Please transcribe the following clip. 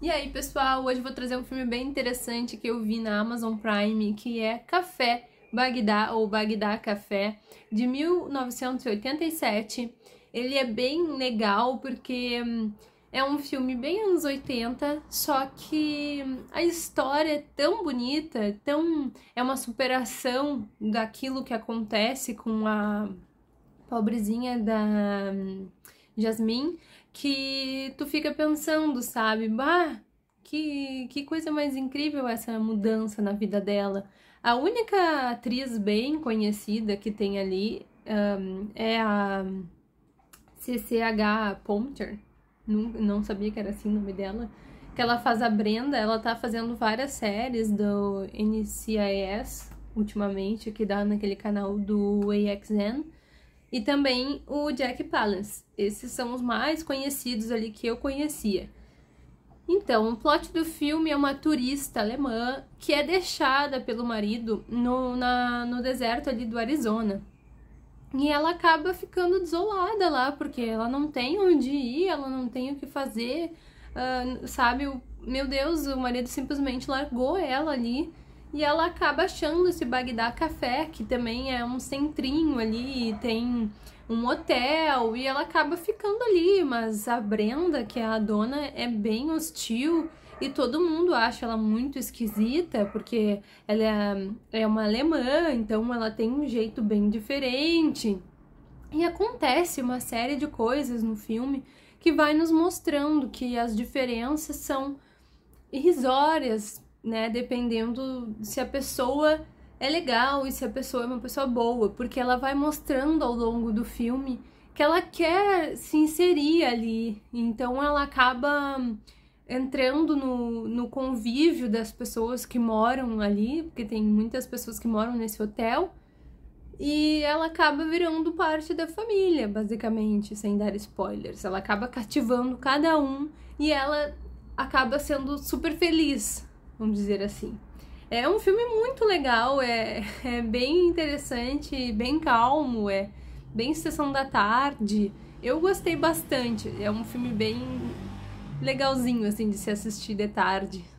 E aí, pessoal, hoje vou trazer um filme bem interessante que eu vi na Amazon Prime, que é Café Bagdá ou Bagdá Café, de 1987. Ele é bem legal porque hum, é um filme bem anos 80, só que hum, a história é tão bonita, tão é uma superação daquilo que acontece com a pobrezinha da hum, Jasmine que tu fica pensando, sabe? Bah, que, que coisa mais incrível essa mudança na vida dela. A única atriz bem conhecida que tem ali um, é a CCH Ponter. Não, não sabia que era assim o nome dela. Que ela faz a Brenda, ela tá fazendo várias séries do NCIS ultimamente, que dá naquele canal do AXN e também o Jack Palance. Esses são os mais conhecidos ali que eu conhecia. Então, o plot do filme é uma turista alemã que é deixada pelo marido no, na, no deserto ali do Arizona. E ela acaba ficando desolada lá, porque ela não tem onde ir, ela não tem o que fazer, uh, sabe? O, meu Deus, o marido simplesmente largou ela ali e ela acaba achando esse Bagdá Café, que também é um centrinho ali, tem um hotel, e ela acaba ficando ali, mas a Brenda, que é a dona, é bem hostil e todo mundo acha ela muito esquisita, porque ela é, é uma alemã, então ela tem um jeito bem diferente. E acontece uma série de coisas no filme que vai nos mostrando que as diferenças são irrisórias né? Dependendo se a pessoa é legal e se a pessoa é uma pessoa boa, porque ela vai mostrando ao longo do filme que ela quer se inserir ali, então ela acaba entrando no, no convívio das pessoas que moram ali, porque tem muitas pessoas que moram nesse hotel, e ela acaba virando parte da família, basicamente, sem dar spoilers. Ela acaba cativando cada um e ela acaba sendo super feliz vamos dizer assim. É um filme muito legal, é, é bem interessante, bem calmo, é bem sessão da tarde. Eu gostei bastante, é um filme bem legalzinho assim de se assistir de tarde,